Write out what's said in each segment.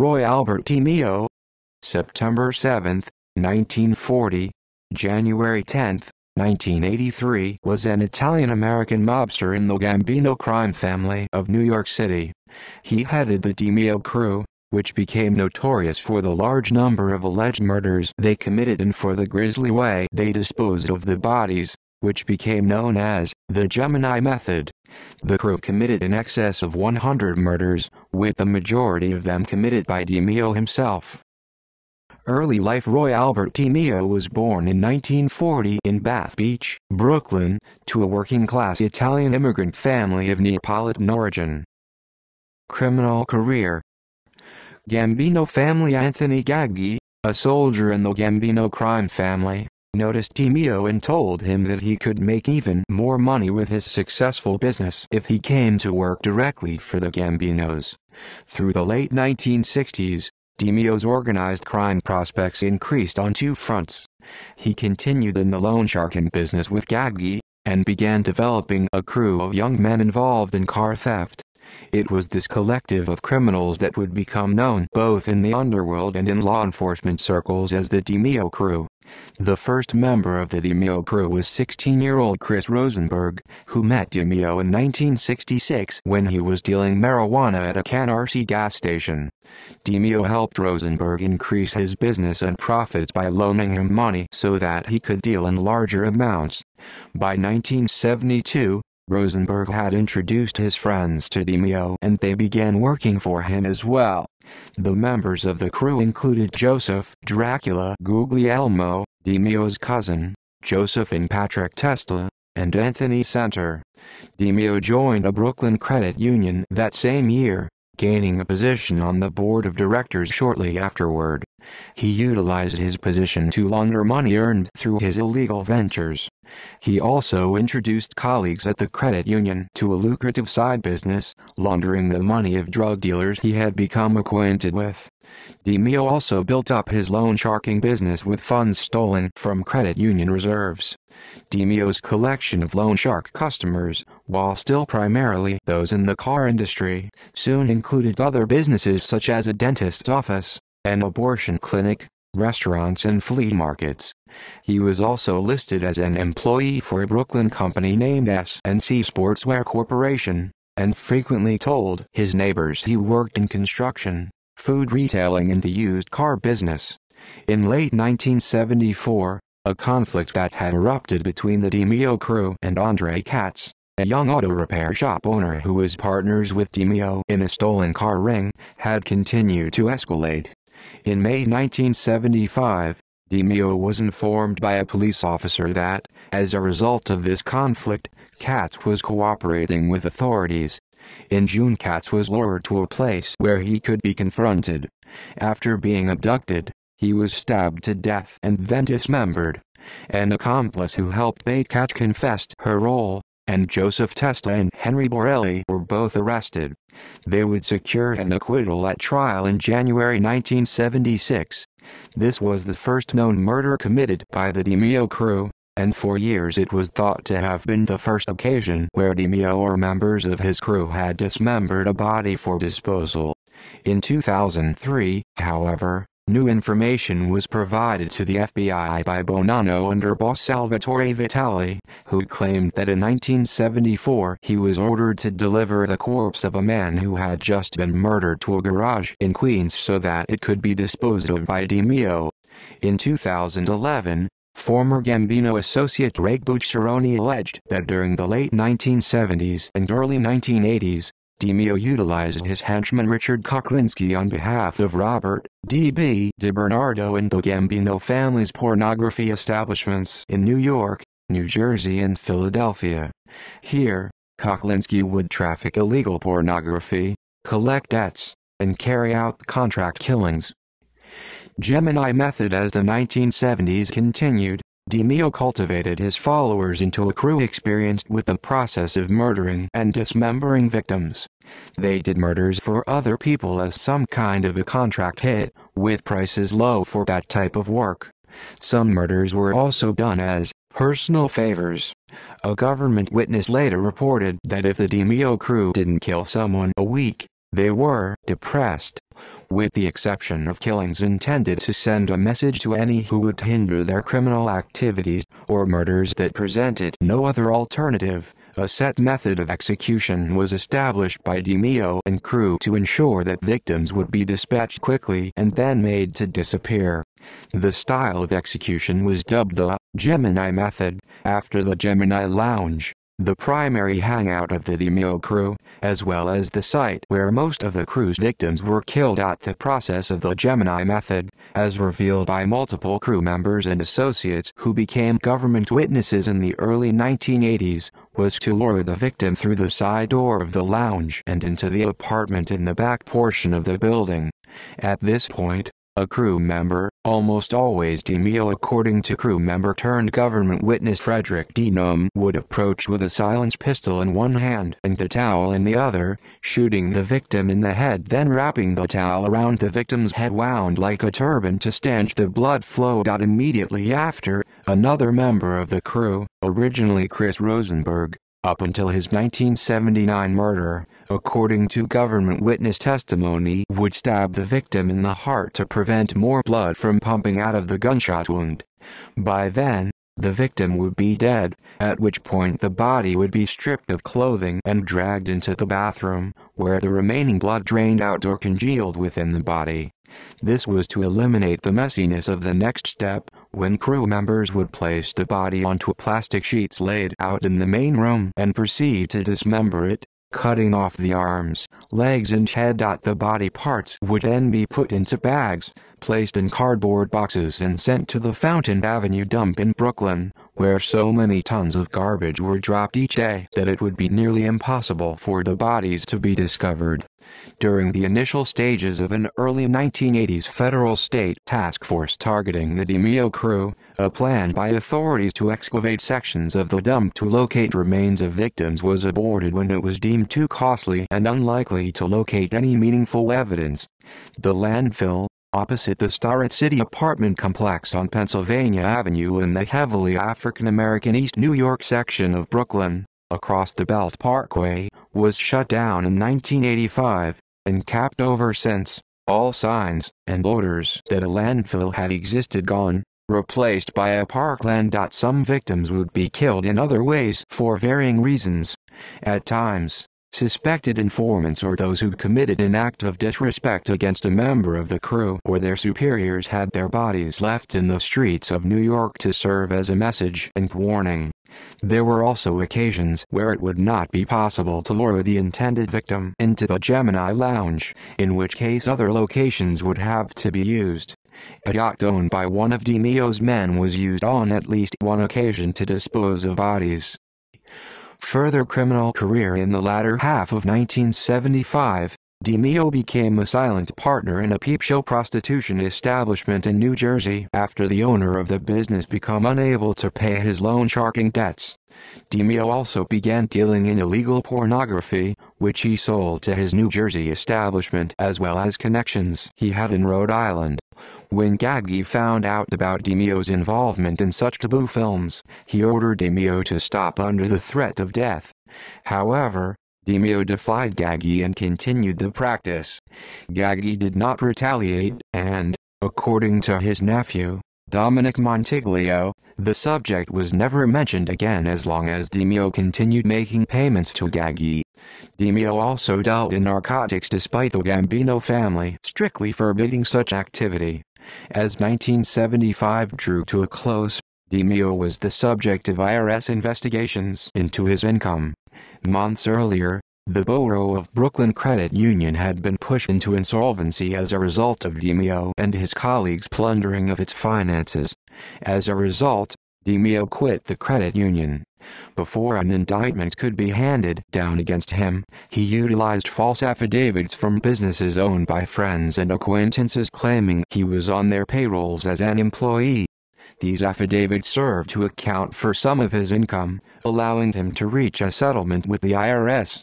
Roy Albert T. Mio, September 7, 1940, January 10, 1983 was an Italian-American mobster in the Gambino crime family of New York City. He headed the DiMio crew, which became notorious for the large number of alleged murders they committed and for the grisly way they disposed of the bodies, which became known as the Gemini Method. The crew committed in excess of 100 murders, with the majority of them committed by DiMio himself. Early life Roy Albert DiMio was born in 1940 in Bath Beach, Brooklyn, to a working-class Italian immigrant family of Neapolitan origin. Criminal career Gambino family Anthony Gaggi, a soldier in the Gambino crime family, noticed Timio and told him that he could make even more money with his successful business if he came to work directly for the Gambinos. Through the late 1960s, Demio's organized crime prospects increased on two fronts. He continued in the loan sharking business with Gaggi, and began developing a crew of young men involved in car theft. It was this collective of criminals that would become known both in the underworld and in law enforcement circles as the DiMio crew. The first member of the DiMio crew was 16-year-old Chris Rosenberg, who met DiMio in 1966 when he was dealing marijuana at a CanRC gas station. DiMio helped Rosenberg increase his business and profits by loaning him money so that he could deal in larger amounts. By 1972, Rosenberg had introduced his friends to Demio, and they began working for him as well. The members of the crew included Joseph Dracula Guglielmo, Demio's cousin, Joseph and Patrick Tesla, and Anthony Center. Demio joined a Brooklyn credit union that same year, gaining a position on the board of directors shortly afterward. He utilized his position to launder money earned through his illegal ventures. He also introduced colleagues at the credit union to a lucrative side business, laundering the money of drug dealers he had become acquainted with. DeMeo also built up his loan sharking business with funds stolen from credit union reserves. DeMeo's collection of loan shark customers, while still primarily those in the car industry, soon included other businesses such as a dentist's office, an abortion clinic, restaurants and flea markets. He was also listed as an employee for a Brooklyn company named S&C Sportswear Corporation, and frequently told his neighbors he worked in construction food retailing and the used car business. In late 1974, a conflict that had erupted between the DiMio crew and Andre Katz, a young auto repair shop owner who was partners with DiMio in a stolen car ring, had continued to escalate. In May 1975, DiMio was informed by a police officer that, as a result of this conflict, Katz was cooperating with authorities in June Katz was lured to a place where he could be confronted. After being abducted, he was stabbed to death and then dismembered. An accomplice who helped bait Katz confessed her role, and Joseph Testa and Henry Borelli were both arrested. They would secure an acquittal at trial in January 1976. This was the first known murder committed by the DiMio crew, and for years it was thought to have been the first occasion where Demio or members of his crew had dismembered a body for disposal. In 2003, however, new information was provided to the FBI by Bonanno under boss Salvatore Vitale, who claimed that in 1974 he was ordered to deliver the corpse of a man who had just been murdered to a garage in Queens so that it could be disposed of by Demio. In 2011, Former Gambino associate Greg Bucciaroni alleged that during the late 1970s and early 1980s, DiMeo utilized his henchman Richard Kochlinski on behalf of Robert D.B. DiBernardo and the Gambino family's pornography establishments in New York, New Jersey and Philadelphia. Here, Kochlinski would traffic illegal pornography, collect debts, and carry out contract killings. Gemini method as the 1970s continued, DeMeo cultivated his followers into a crew experienced with the process of murdering and dismembering victims. They did murders for other people as some kind of a contract hit, with prices low for that type of work. Some murders were also done as personal favors. A government witness later reported that if the DeMeo crew didn't kill someone a week, they were depressed with the exception of killings intended to send a message to any who would hinder their criminal activities, or murders that presented no other alternative. A set method of execution was established by DiMeo and crew to ensure that victims would be dispatched quickly and then made to disappear. The style of execution was dubbed the Gemini method, after the Gemini Lounge the primary hangout of the Demio crew, as well as the site where most of the crew's victims were killed at the process of the Gemini method, as revealed by multiple crew members and associates who became government witnesses in the early 1980s, was to lure the victim through the side door of the lounge and into the apartment in the back portion of the building. At this point, a crew member, almost always DeMio according to crew member turned government witness Frederick Denum would approach with a silenced pistol in one hand and a towel in the other, shooting the victim in the head then wrapping the towel around the victim's head wound like a turban to stanch the blood flow. Immediately after, another member of the crew, originally Chris Rosenberg, up until his 1979 murder, according to government witness testimony, would stab the victim in the heart to prevent more blood from pumping out of the gunshot wound. By then, the victim would be dead, at which point the body would be stripped of clothing and dragged into the bathroom, where the remaining blood drained out or congealed within the body. This was to eliminate the messiness of the next step, when crew members would place the body onto plastic sheets laid out in the main room and proceed to dismember it, cutting off the arms, legs and head. The body parts would then be put into bags, placed in cardboard boxes and sent to the Fountain Avenue dump in Brooklyn, where so many tons of garbage were dropped each day that it would be nearly impossible for the bodies to be discovered. During the initial stages of an early 1980s federal state task force targeting the DiMio crew, a plan by authorities to excavate sections of the dump to locate remains of victims was aborted when it was deemed too costly and unlikely to locate any meaningful evidence. The landfill, opposite the Starrett City apartment complex on Pennsylvania Avenue in the heavily African-American East New York section of Brooklyn, across the Belt Parkway, was shut down in 1985, and capped over since, all signs and odors that a landfill had existed gone, replaced by a parkland. Some victims would be killed in other ways for varying reasons, at times Suspected informants or those who committed an act of disrespect against a member of the crew or their superiors had their bodies left in the streets of New York to serve as a message and warning. There were also occasions where it would not be possible to lure the intended victim into the Gemini Lounge, in which case other locations would have to be used. A yacht owned by one of DeMio's men was used on at least one occasion to dispose of bodies further criminal career in the latter half of 1975, DiMeo became a silent partner in a peepshow prostitution establishment in New Jersey after the owner of the business became unable to pay his loan sharking debts. DiMeo also began dealing in illegal pornography, which he sold to his New Jersey establishment as well as connections he had in Rhode Island. When Gaggy found out about Demio's involvement in such taboo films, he ordered Demio to stop under the threat of death. However, Demio defied Gaggy and continued the practice. Gaggy did not retaliate, and, according to his nephew, Dominic Montiglio, the subject was never mentioned again as long as Demio continued making payments to Gaggy. Demio also dealt in narcotics despite the Gambino family strictly forbidding such activity. As 1975 drew to a close, Dimio was the subject of IRS investigations into his income. Months earlier, the borough of Brooklyn Credit Union had been pushed into insolvency as a result of Dimio and his colleagues' plundering of its finances. As a result, Dimio quit the credit union before an indictment could be handed down against him, he utilized false affidavits from businesses owned by friends and acquaintances claiming he was on their payrolls as an employee. These affidavits served to account for some of his income, allowing him to reach a settlement with the IRS.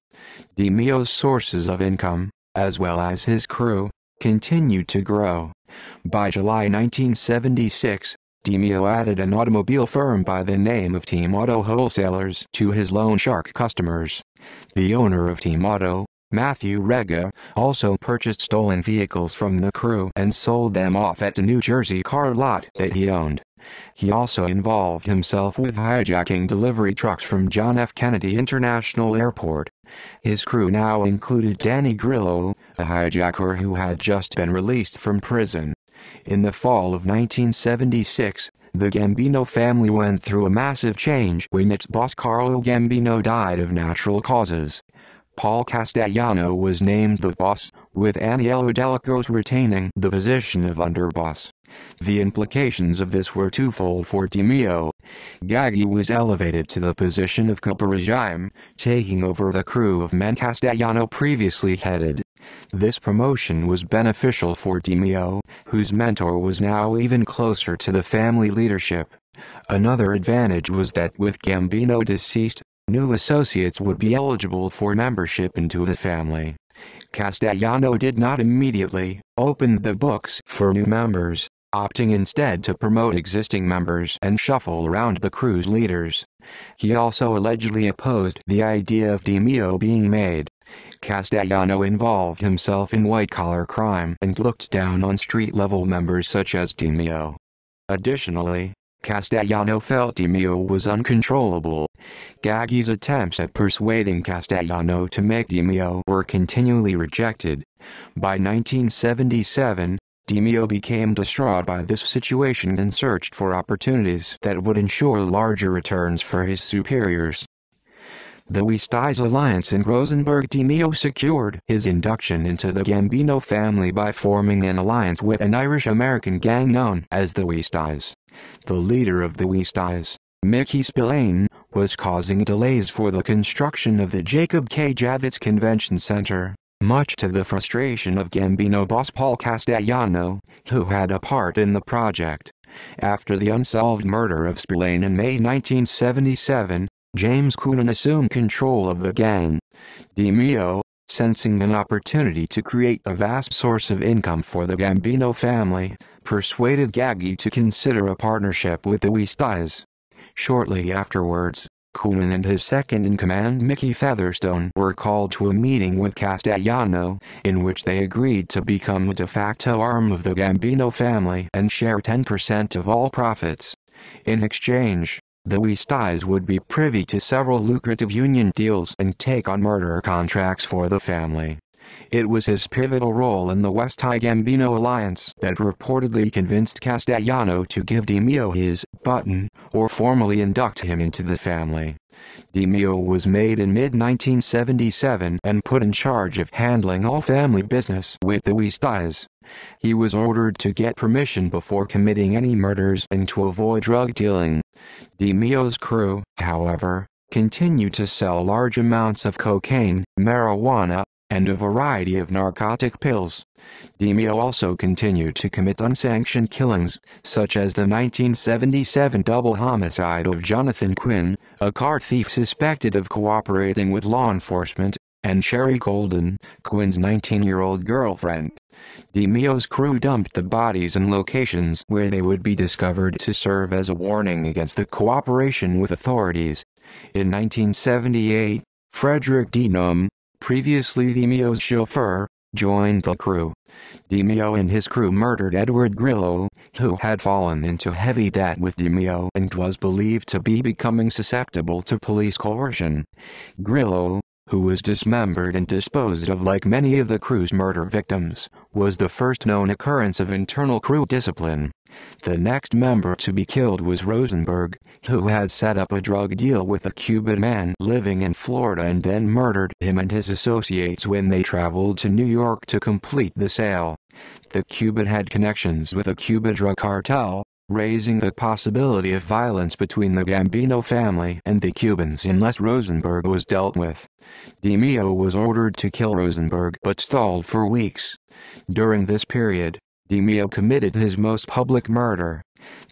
DeMio's sources of income, as well as his crew, continued to grow. By July 1976, DiMeo added an automobile firm by the name of Team Auto Wholesalers to his loan shark customers. The owner of Team Auto, Matthew Rega, also purchased stolen vehicles from the crew and sold them off at a New Jersey car lot that he owned. He also involved himself with hijacking delivery trucks from John F. Kennedy International Airport. His crew now included Danny Grillo, a hijacker who had just been released from prison in the fall of 1976, the Gambino family went through a massive change when its boss Carlo Gambino died of natural causes. Paul Castellano was named the boss, with Aniello Delacros retaining the position of underboss. The implications of this were twofold for DiMio. Gaggi was elevated to the position of caporegime, taking over the crew of men Castellano previously headed. This promotion was beneficial for DiMeo, whose mentor was now even closer to the family leadership. Another advantage was that with Gambino deceased, new associates would be eligible for membership into the family. Castellano did not immediately open the books for new members, opting instead to promote existing members and shuffle around the crew's leaders. He also allegedly opposed the idea of DiMeo being made Castellano involved himself in white-collar crime and looked down on street-level members such as DiMio. Additionally, Castellano felt DiMio was uncontrollable. Gaggi's attempts at persuading Castellano to make DiMio were continually rejected. By 1977, DiMio became distraught by this situation and searched for opportunities that would ensure larger returns for his superiors. The West Eye's alliance in Rosenberg Timio secured his induction into the Gambino family by forming an alliance with an Irish-American gang known as the West Eyes. The leader of the West Eyes, Mickey Spillane, was causing delays for the construction of the Jacob K. Javits Convention Center, much to the frustration of Gambino boss Paul Castellano, who had a part in the project. After the unsolved murder of Spillane in May 1977, James Coonan assumed control of the gang. DiMio, sensing an opportunity to create a vast source of income for the Gambino family, persuaded Gaggi to consider a partnership with the Weesties. Shortly afterwards, Coonan and his second-in-command Mickey Featherstone were called to a meeting with Castellano, in which they agreed to become a de facto arm of the Gambino family and share 10% of all profits. In exchange, the Weistis would be privy to several lucrative union deals and take on murder contracts for the family. It was his pivotal role in the West High Gambino alliance that reportedly convinced Castellano to give DiMio his button, or formally induct him into the family. DiMio was made in mid-1977 and put in charge of handling all family business with the Huistas. He was ordered to get permission before committing any murders and to avoid drug dealing. DiMio's crew, however, continued to sell large amounts of cocaine, marijuana, and a variety of narcotic pills. Demio also continued to commit unsanctioned killings, such as the 1977 double homicide of Jonathan Quinn, a car thief suspected of cooperating with law enforcement, and Sherry Golden, Quinn's 19-year-old girlfriend. DeMio's crew dumped the bodies in locations where they would be discovered to serve as a warning against the cooperation with authorities. In 1978, Frederick Denum, previously Demio's chauffeur, joined the crew. Demio and his crew murdered Edward Grillo, who had fallen into heavy debt with Demio and was believed to be becoming susceptible to police coercion. Grillo, who was dismembered and disposed of like many of the crew's murder victims, was the first known occurrence of internal crew discipline. The next member to be killed was Rosenberg, who had set up a drug deal with a Cuban man living in Florida and then murdered him and his associates when they traveled to New York to complete the sale. The Cuban had connections with a Cuban drug cartel, raising the possibility of violence between the Gambino family and the Cubans unless Rosenberg was dealt with. DiMio was ordered to kill Rosenberg but stalled for weeks. During this period, DiMio committed his most public murder.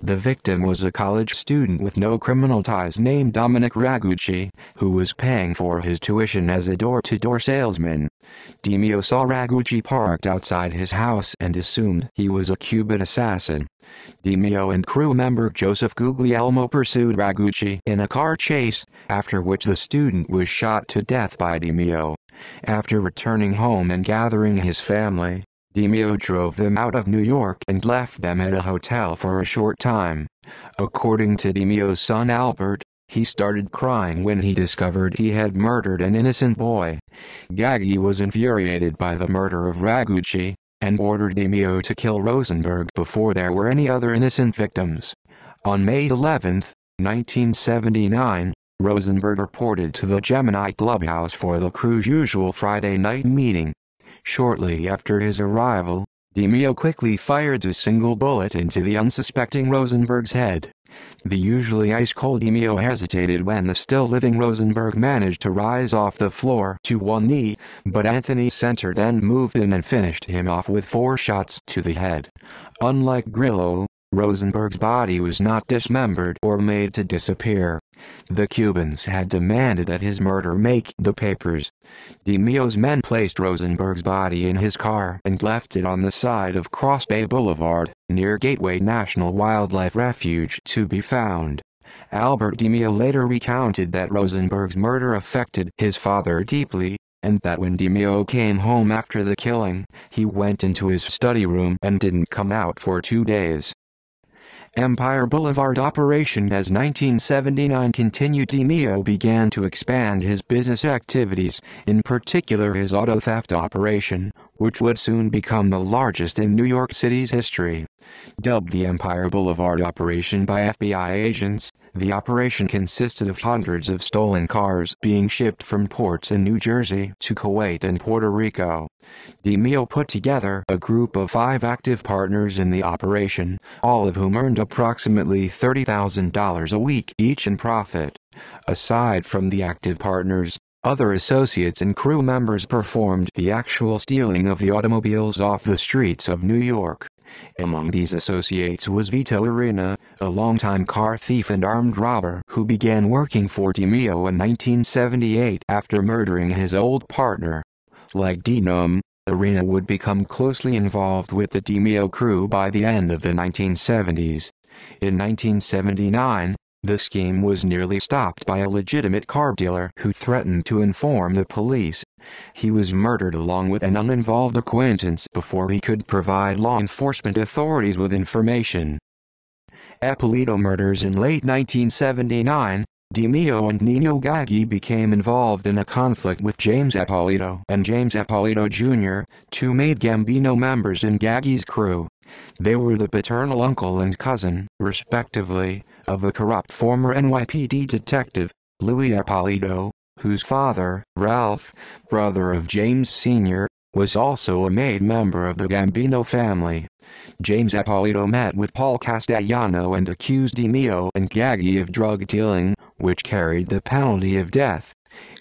The victim was a college student with no criminal ties named Dominic Ragucci, who was paying for his tuition as a door-to-door -door salesman. DiMio saw Ragucci parked outside his house and assumed he was a Cuban assassin. DiMeo and crew member Joseph Guglielmo pursued Ragucci in a car chase, after which the student was shot to death by DiMeo. After returning home and gathering his family, DiMeo drove them out of New York and left them at a hotel for a short time. According to DiMeo's son Albert, he started crying when he discovered he had murdered an innocent boy. Gaggi was infuriated by the murder of Ragucci, and ordered DeMio to kill Rosenberg before there were any other innocent victims. On May 11, 1979, Rosenberg reported to the Gemini Clubhouse for the crew's usual Friday night meeting. Shortly after his arrival, DeMio quickly fired a single bullet into the unsuspecting Rosenberg's head. The usually ice-cold Emil hesitated when the still-living Rosenberg managed to rise off the floor to one knee, but Anthony Center then moved in and finished him off with four shots to the head. Unlike Grillo, Rosenberg's body was not dismembered or made to disappear the Cubans had demanded that his murder make the papers. DeMio's men placed Rosenberg's body in his car and left it on the side of Cross Bay Boulevard, near Gateway National Wildlife Refuge to be found. Albert DeMio later recounted that Rosenberg's murder affected his father deeply, and that when DeMio came home after the killing, he went into his study room and didn't come out for two days. Empire Boulevard operation as 1979 continued DiMeo began to expand his business activities, in particular his auto theft operation, which would soon become the largest in New York City's history. Dubbed the Empire Boulevard operation by FBI agents, the operation consisted of hundreds of stolen cars being shipped from ports in New Jersey to Kuwait and Puerto Rico. DeMio put together a group of five active partners in the operation, all of whom earned approximately $30,000 a week each in profit. Aside from the active partners, other associates and crew members performed the actual stealing of the automobiles off the streets of New York. Among these associates was Vito Arena, a longtime car thief and armed robber who began working for DiMeo in 1978 after murdering his old partner. Like Denum, Arena would become closely involved with the DiMeo crew by the end of the 1970s. In 1979, the scheme was nearly stopped by a legitimate car dealer who threatened to inform the police he was murdered along with an uninvolved acquaintance before he could provide law enforcement authorities with information. Apolito murders in late 1979, DiMio and Nino Gaggi became involved in a conflict with James Apolito and James Apolito Jr., two made Gambino members in Gaggi's crew. They were the paternal uncle and cousin, respectively, of a corrupt former NYPD detective, Louis Apolito, whose father, Ralph, brother of James Sr., was also a made member of the Gambino family. James Apolito met with Paul Castellano and accused Emilio and Gaggi of drug dealing, which carried the penalty of death.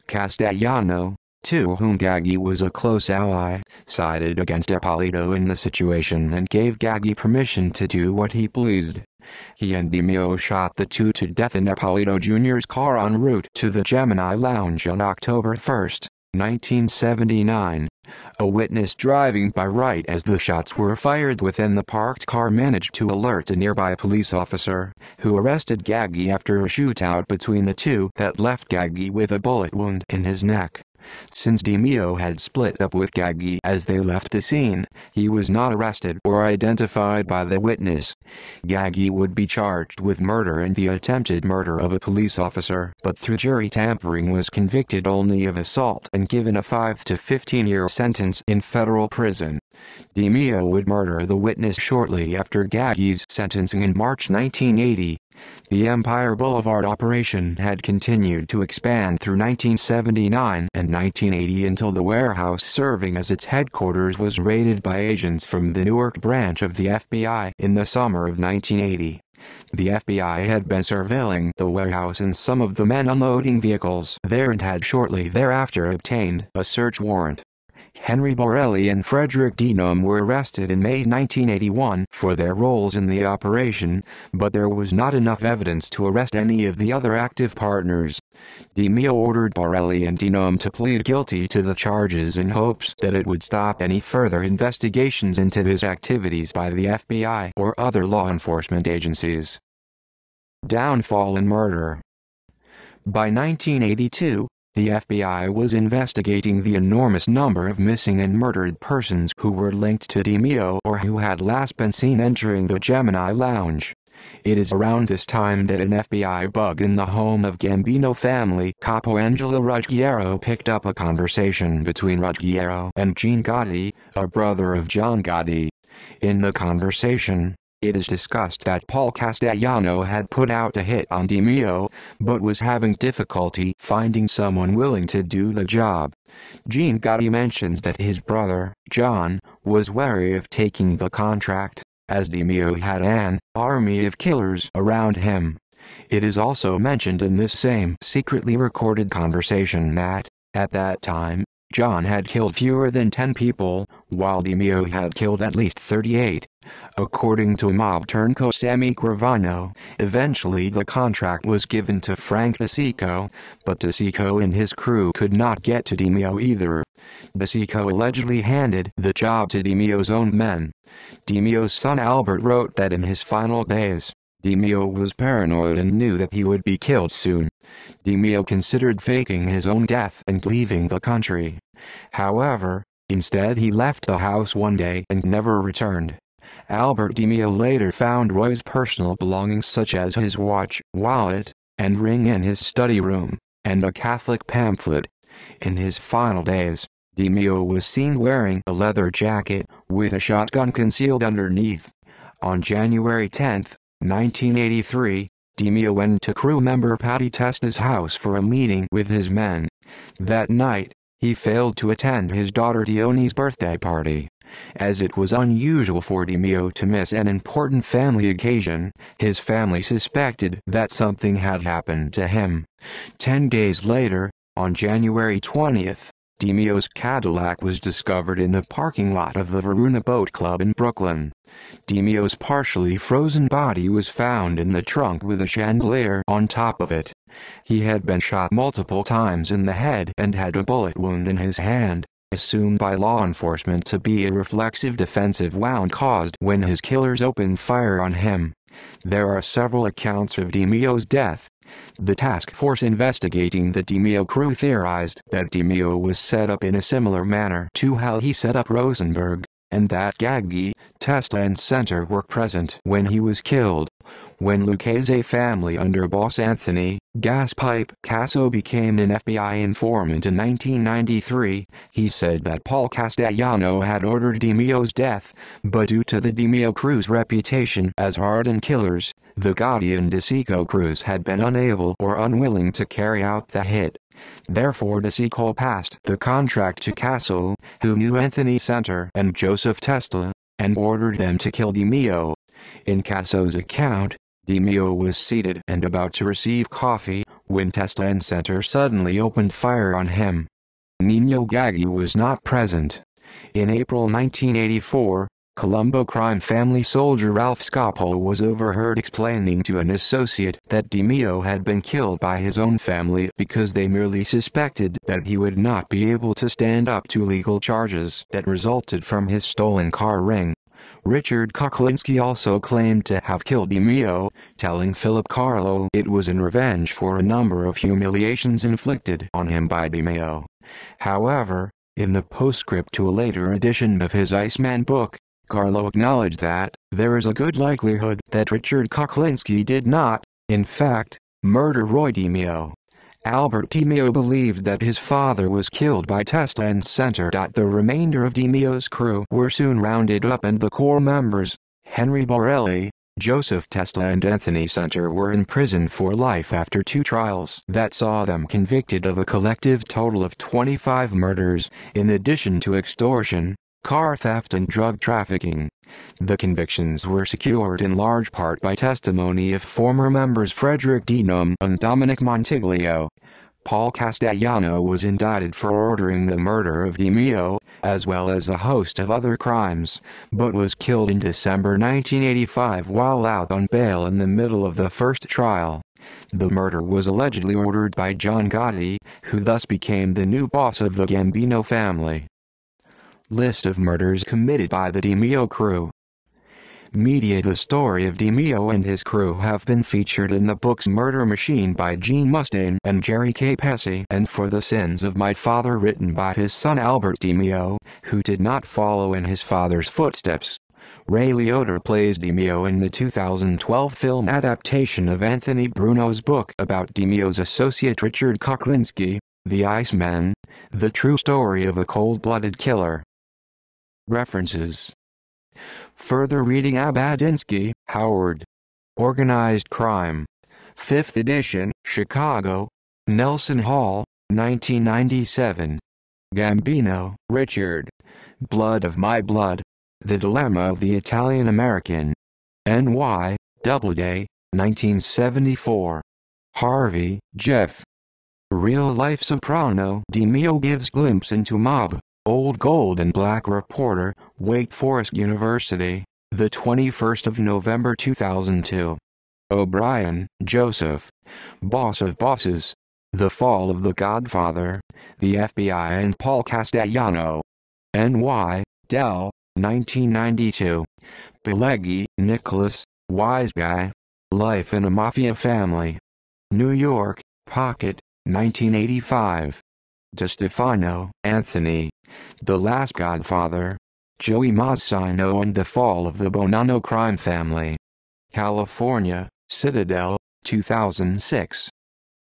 Castellano, to whom Gaggi was a close ally, sided against Apolito in the situation and gave Gaggi permission to do what he pleased. He and DiMeo shot the two to death in Apolito Jr.'s car en route to the Gemini Lounge on October 1, 1979. A witness driving by right as the shots were fired within the parked car managed to alert a nearby police officer, who arrested Gaggy after a shootout between the two that left Gaggy with a bullet wound in his neck. Since DiMeo had split up with Gaggy as they left the scene, he was not arrested or identified by the witness. Gaggy would be charged with murder and the attempted murder of a police officer, but through jury tampering was convicted only of assault and given a 5 to 15 year sentence in federal prison. DiMeo would murder the witness shortly after Gaggy's sentencing in March 1980, the Empire Boulevard operation had continued to expand through 1979 and 1980 until the warehouse serving as its headquarters was raided by agents from the Newark branch of the FBI in the summer of 1980. The FBI had been surveilling the warehouse and some of the men unloading vehicles there and had shortly thereafter obtained a search warrant. Henry Borelli and Frederick Denum were arrested in May 1981 for their roles in the operation, but there was not enough evidence to arrest any of the other active partners. DiMio ordered Borelli and Denum to plead guilty to the charges in hopes that it would stop any further investigations into his activities by the FBI or other law enforcement agencies. Downfall and Murder by 1982, the FBI was investigating the enormous number of missing and murdered persons who were linked to DeMio or who had last been seen entering the Gemini Lounge. It is around this time that an FBI bug in the home of Gambino family capo Angela Ruggiero picked up a conversation between Ruggiero and Gene Gotti, a brother of John Gotti. In the conversation, it is discussed that Paul Castellano had put out a hit on DiMio, but was having difficulty finding someone willing to do the job. Gene Gotti mentions that his brother, John, was wary of taking the contract, as DiMio had an army of killers around him. It is also mentioned in this same secretly recorded conversation that, at that time, John had killed fewer than 10 people, while DiMio had killed at least 38. According to mob turnco Sammy Gravano, eventually the contract was given to Frank DeSico, but DeSico and his crew could not get to Demio either. DeSico allegedly handed the job to Demio's own men. Demio's son Albert wrote that in his final days, Demio was paranoid and knew that he would be killed soon. Demio considered faking his own death and leaving the country. However, instead he left the house one day and never returned. Albert DiMeo later found Roy's personal belongings such as his watch, wallet, and ring in his study room, and a Catholic pamphlet. In his final days, DiMeo was seen wearing a leather jacket, with a shotgun concealed underneath. On January 10, 1983, DiMeo went to crew member Patty Testa's house for a meeting with his men. That night, he failed to attend his daughter Dione's birthday party as it was unusual for Demio to miss an important family occasion, his family suspected that something had happened to him. Ten days later, on January 20th, Demio's Cadillac was discovered in the parking lot of the Varuna Boat Club in Brooklyn. Demio's partially frozen body was found in the trunk with a chandelier on top of it. He had been shot multiple times in the head and had a bullet wound in his hand, assumed by law enforcement to be a reflexive defensive wound caused when his killers opened fire on him. There are several accounts of DiMio's death. The task force investigating the DiMio crew theorized that DiMio was set up in a similar manner to how he set up Rosenberg, and that Gaggi, Tesla and Center were present when he was killed. When Lucchese family under boss Anthony Gaspipe Casso became an FBI informant in 1993, he said that Paul Castellano had ordered DiMio's death, but due to the DiMio crew's reputation as hardened killers, the Gotti de Seco crews had been unable or unwilling to carry out the hit. Therefore DeSico passed the contract to Casso, who knew Anthony Center and Joseph Tesla, and ordered them to kill DiMio. In Casso's account, DeMio was seated and about to receive coffee, when Tesla and Center suddenly opened fire on him. Nino Gaggi was not present. In April 1984, Colombo crime family soldier Ralph Scopol was overheard explaining to an associate that DeMio had been killed by his own family because they merely suspected that he would not be able to stand up to legal charges that resulted from his stolen car ring. Richard Kuklinski also claimed to have killed Emilio, telling Philip Carlo it was in revenge for a number of humiliations inflicted on him by DiMeo. However, in the postscript to a later edition of his Iceman book, Carlo acknowledged that there is a good likelihood that Richard Kuklinski did not, in fact, murder Roy DiMeo. Albert DiMeo believed that his father was killed by Tesla and Center. that the remainder of DiMeo's crew were soon rounded up and the core members, Henry Borelli, Joseph Tesla and Anthony Center were imprisoned for life after two trials that saw them convicted of a collective total of 25 murders, in addition to extortion, car theft and drug trafficking. The convictions were secured in large part by testimony of former members Frederick Denham and Dominic Montiglio. Paul Castellano was indicted for ordering the murder of DiMio, as well as a host of other crimes, but was killed in December 1985 while out on bail in the middle of the first trial. The murder was allegedly ordered by John Gotti, who thus became the new boss of the Gambino family. List of murders committed by the DiMio crew. Media The story of DiMio and his crew have been featured in the books Murder Machine by Gene Mustain and Jerry K. Passy and For the Sins of My Father written by his son Albert DiMio, who did not follow in his father's footsteps. Ray Liotta plays DiMio in the 2012 film adaptation of Anthony Bruno's book about DiMio's associate Richard Kochlinski, The Iceman, the true story of a cold-blooded killer. References Further reading Abadinsky, Howard. Organized Crime. 5th edition, Chicago. Nelson Hall, 1997. Gambino, Richard. Blood of My Blood. The Dilemma of the Italian American. N.Y., Doubleday, 1974. Harvey, Jeff. Real-life soprano DiMio gives glimpse into mob Old Gold and Black Reporter, Wake Forest University, the 21st of November 2002. O'Brien, Joseph, Boss of Bosses, The Fall of the Godfather, The FBI and Paul Castellano. N.Y., Dell, 1992. Pileggi, Nicholas, Wise Guy. Life in a Mafia Family. New York, Pocket, 1985. DeStefano, Anthony, The Last Godfather, Joey Masino, and the Fall of the Bonanno Crime Family. California, Citadel, 2006.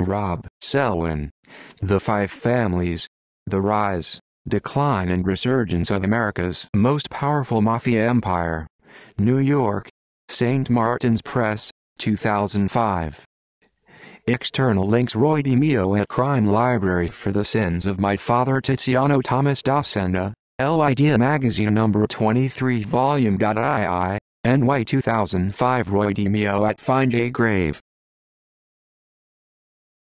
Rob Selwyn. The Five Families. The Rise, Decline and Resurgence of America's Most Powerful Mafia Empire. New York, St. Martin's Press, 2005. External links Roy Di at Crime Library for the Sins of My Father Tiziano Thomas Dacena, L. Idea Magazine number 23 volume.ii, NY 2005 Roy Di at Find a Grave.